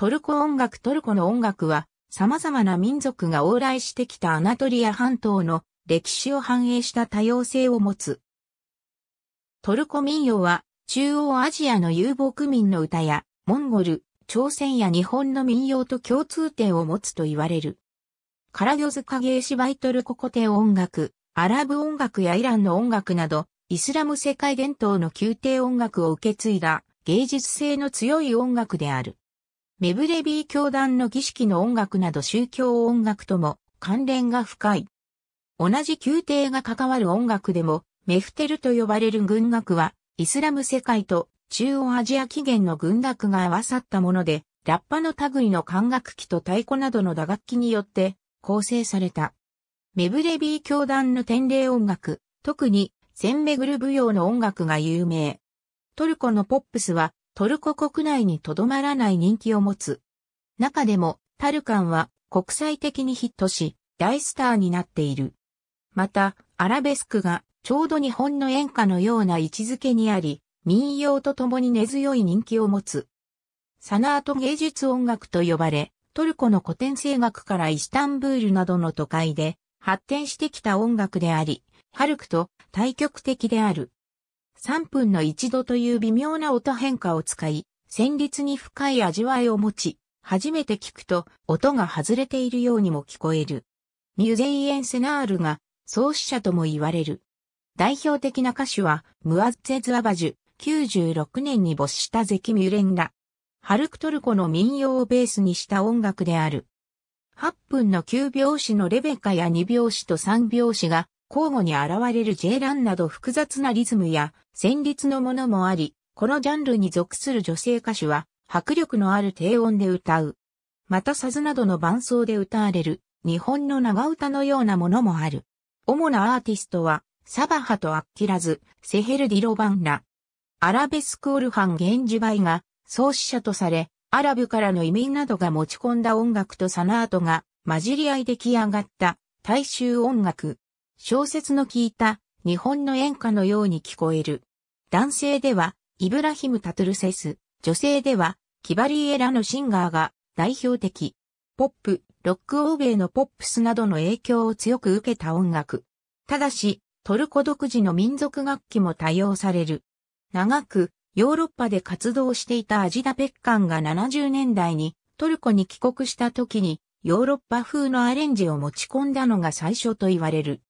トルコ音楽トルコの音楽は様々な民族が往来してきたアナトリア半島の歴史を反映した多様性を持つ。トルコ民謡は中央アジアの遊牧民の歌やモンゴル、朝鮮や日本の民謡と共通点を持つと言われる。カラギョズカゲーシバイトルココテ音楽、アラブ音楽やイランの音楽など、イスラム世界伝統の宮廷音楽を受け継いだ芸術性の強い音楽である。メブレビー教団の儀式の音楽など宗教音楽とも関連が深い。同じ宮廷が関わる音楽でも、メフテルと呼ばれる軍楽は、イスラム世界と中央アジア起源の軍楽が合わさったもので、ラッパの類の管楽器と太鼓などの打楽器によって構成された。メブレビー教団の典礼音楽、特にセンメグル舞踊の音楽が有名。トルコのポップスはトルコ国内にとどまらない人気を持つ。中でも、タルカンは国際的にヒットし、大スターになっている。また、アラベスクがちょうど日本の演歌のような位置づけにあり、民謡と共に根強い人気を持つ。サナート芸術音楽と呼ばれ、トルコの古典声楽からイスタンブールなどの都会で発展してきた音楽であり、ハルクと対極的である。3分の1度という微妙な音変化を使い、旋律に深い味わいを持ち、初めて聞くと音が外れているようにも聞こえる。ミュゼイエンセナールが創始者とも言われる。代表的な歌手は、ムアッツェ・ズ・アバジュ、96年に没したゼキ・ミュレンラ。ハルクトルコの民謡をベースにした音楽である。8分の9拍子のレベカや2拍子と3拍子が交互に現れる J ランなど複雑なリズムや旋律のものもあり、このジャンルに属する女性歌手は迫力のある低音で歌う。またサズなどの伴奏で歌われる日本の長唄のようなものもある。主なアーティストはサバハとアッキラズ、セヘルディロバンラ。アラベスクオルハン・ゲンジバイが創始者とされ、アラブからの移民などが持ち込んだ音楽とサナートが混じり合い出来上がった大衆音楽。小説の聞いた日本の演歌のように聞こえる。男性ではイブラヒム・タトゥルセス、女性ではキバリエラのシンガーが代表的。ポップ、ロック欧米のポップスなどの影響を強く受けた音楽。ただし、トルコ独自の民族楽器も多用される。長くヨーロッパで活動していたアジダ・ペッカンが70年代にトルコに帰国した時にヨーロッパ風のアレンジを持ち込んだのが最初と言われる。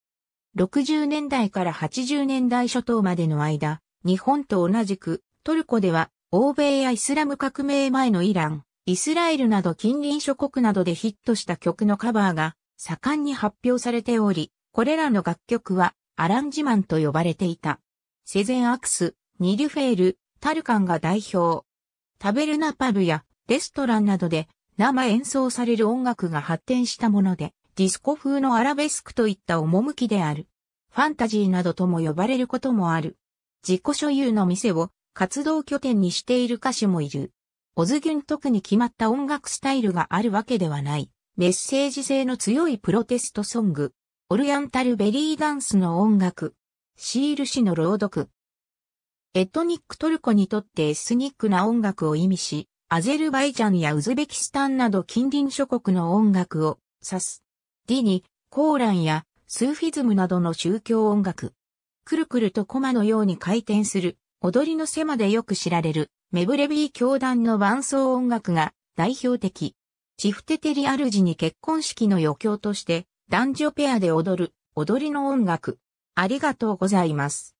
60年代から80年代初頭までの間、日本と同じく、トルコでは、欧米やイスラム革命前のイラン、イスラエルなど近隣諸国などでヒットした曲のカバーが盛んに発表されており、これらの楽曲はアランジマンと呼ばれていた。セゼンアクス、ニリュフェール、タルカンが代表。タベルナパブやレストランなどで生演奏される音楽が発展したもので、ディスコ風のアラベスクといった趣である。ファンタジーなどとも呼ばれることもある。自己所有の店を活動拠点にしている歌手もいる。オズギュン特に決まった音楽スタイルがあるわけではない。メッセージ性の強いプロテストソング。オリヤンタルベリーダンスの音楽。シール氏の朗読。エトニックトルコにとってエスニックな音楽を意味し、アゼルバイジャンやウズベキスタンなど近隣諸国の音楽を指す。ディニ、コーランやスーフィズムなどの宗教音楽。くるくるとコマのように回転する、踊りの背までよく知られる、メブレビー教団の伴奏音楽が代表的。チフテテリアルジに結婚式の余興として、男女ペアで踊る、踊りの音楽。ありがとうございます。